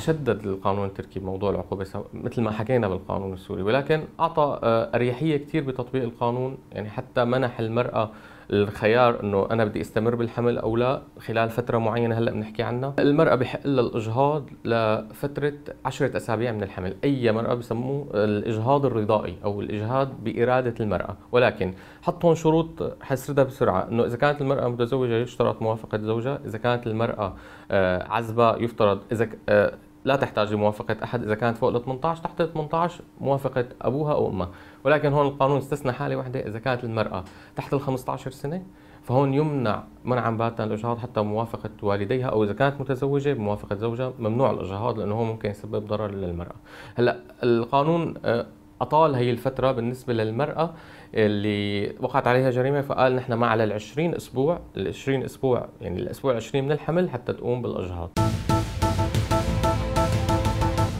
شدد القانون التركي بموضوع العقوبه مثل ما حكينا بالقانون السوري ولكن اعطى آه، اريحيه كثير بتطبيق القانون يعني حتى منح المراه الخيار انه انا بدي استمر بالحمل او لا خلال فتره معينه هلا بنحكي عنها المراه بحق لها الاجهاض لفتره عشرة اسابيع من الحمل اي مراه بسموه الاجهاض الرضائي او الاجهاض باراده المراه ولكن حط هون شروط حسردها بسرعه انه اذا كانت المراه متزوجه يشترط موافقه زوجها اذا كانت المراه آه، عزباء يفترض اذا آه، لا تحتاج لموافقة أحد إذا كانت فوق ال 18 تحت ال 18 موافقة أبوها أو أمها ولكن هون القانون استثنى حالة واحدة إذا كانت المرأة تحت ال 15 سنة فهون يمنع منعا باتا الإجهاض حتى موافقة والديها أو إذا كانت متزوجة بموافقة زوجها ممنوع الإجهاض لأنه هو ممكن يسبب ضرر للمرأة هلأ القانون آه، أطال هي الفترة بالنسبة للمرأة اللي وقعت عليها جريمة فقال نحن ما على العشرين أسبوع العشرين أسبوع يعني الأسبوع العشرين من الحمل حتى تقوم بالإجهاض